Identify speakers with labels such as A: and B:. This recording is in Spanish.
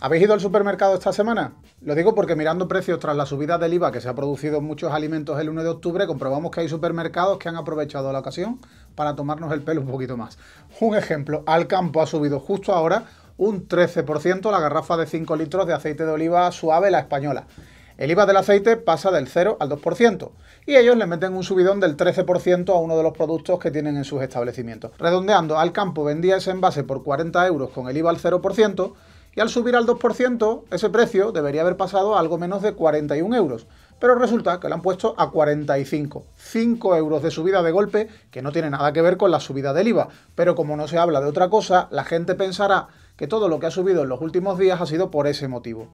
A: ¿Habéis ido al supermercado esta semana? Lo digo porque mirando precios tras la subida del IVA que se ha producido en muchos alimentos el 1 de octubre, comprobamos que hay supermercados que han aprovechado la ocasión para tomarnos el pelo un poquito más. Un ejemplo, Alcampo ha subido justo ahora un 13% la garrafa de 5 litros de aceite de oliva suave la española. El IVA del aceite pasa del 0 al 2% y ellos le meten un subidón del 13% a uno de los productos que tienen en sus establecimientos. Redondeando, Alcampo vendía ese envase por 40 euros con el IVA al 0%, y al subir al 2% ese precio debería haber pasado a algo menos de 41 euros, pero resulta que lo han puesto a 45, 5 euros de subida de golpe que no tiene nada que ver con la subida del IVA, pero como no se habla de otra cosa, la gente pensará que todo lo que ha subido en los últimos días ha sido por ese motivo.